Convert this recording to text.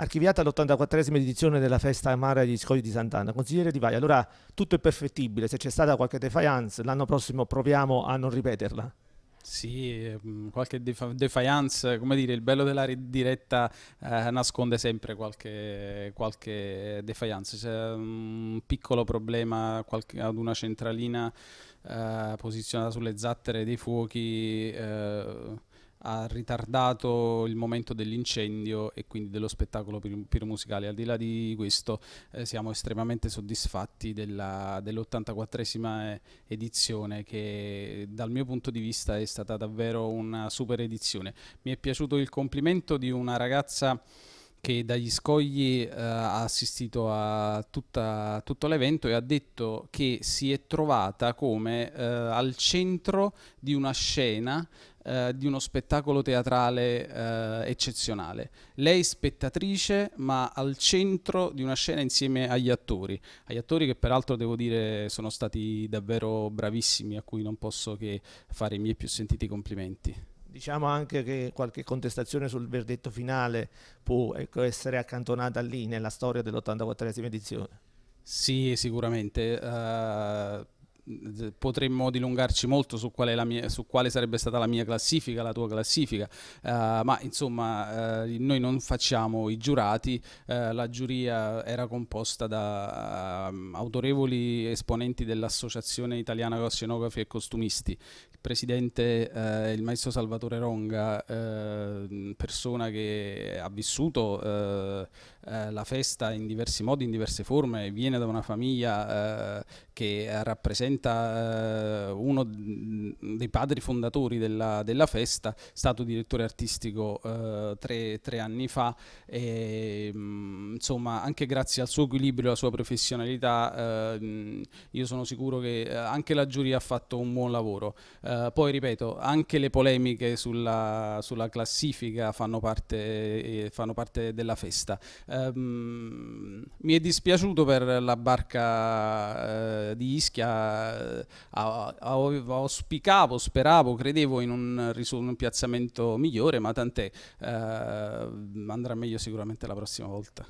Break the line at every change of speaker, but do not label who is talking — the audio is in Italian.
archiviata l'84esima edizione della festa amara degli scogli di Sant'Anna. Consigliere Di Vai, allora tutto è perfettibile, se c'è stata qualche defiance l'anno prossimo proviamo a non ripeterla.
Sì, mm, qualche defiance, come dire, il bello della diretta eh, nasconde sempre qualche, qualche defiance. C'è mm, un piccolo problema qualche, ad una centralina eh, posizionata sulle zattere dei fuochi. Eh, ha ritardato il momento dell'incendio e quindi dello spettacolo pir piromusicale. Al di là di questo eh, siamo estremamente soddisfatti dell'84esima eh, edizione che dal mio punto di vista è stata davvero una super edizione. Mi è piaciuto il complimento di una ragazza che dagli scogli eh, ha assistito a tutta, tutto l'evento e ha detto che si è trovata come eh, al centro di una scena eh, di uno spettacolo teatrale eh, eccezionale. Lei spettatrice ma al centro di una scena insieme agli attori, agli attori che peraltro devo dire sono stati davvero bravissimi a cui non posso che fare i miei più sentiti
complimenti. Diciamo anche che qualche contestazione sul verdetto finale può ecco, essere accantonata lì nella storia dell'84esima edizione. Sì, sicuramente.
Uh potremmo dilungarci molto su quale, mia, su quale, sarebbe stata la mia classifica, la tua classifica, uh, ma insomma uh, noi non facciamo i giurati, uh, la giuria era composta da ehm, autorevoli esponenti dell'Associazione Italiana Oceanografi e Costumisti, il presidente, il maestro Salvatore Ronga, persona che ha vissuto la festa in diversi modi, in diverse forme, viene da una famiglia che rappresenta diventa eh, uno mm, dei padri fondatori della, della festa, è stato direttore artistico eh, tre, tre, anni fa e mm, insomma anche grazie al suo equilibrio e alla sua professionalità eh, mm, io sono sicuro che anche la giuria ha fatto un buon lavoro. poi ripeto, anche le polemiche sulla, sulla classifica fanno parte, fanno parte, della festa. Um, mi è dispiaciuto per la barca uh, di Ischia era, eh, auspicavo, speravo, credevo in un, un piazzamento migliore, ma tant'è, eh, andrà meglio sicuramente la prossima volta.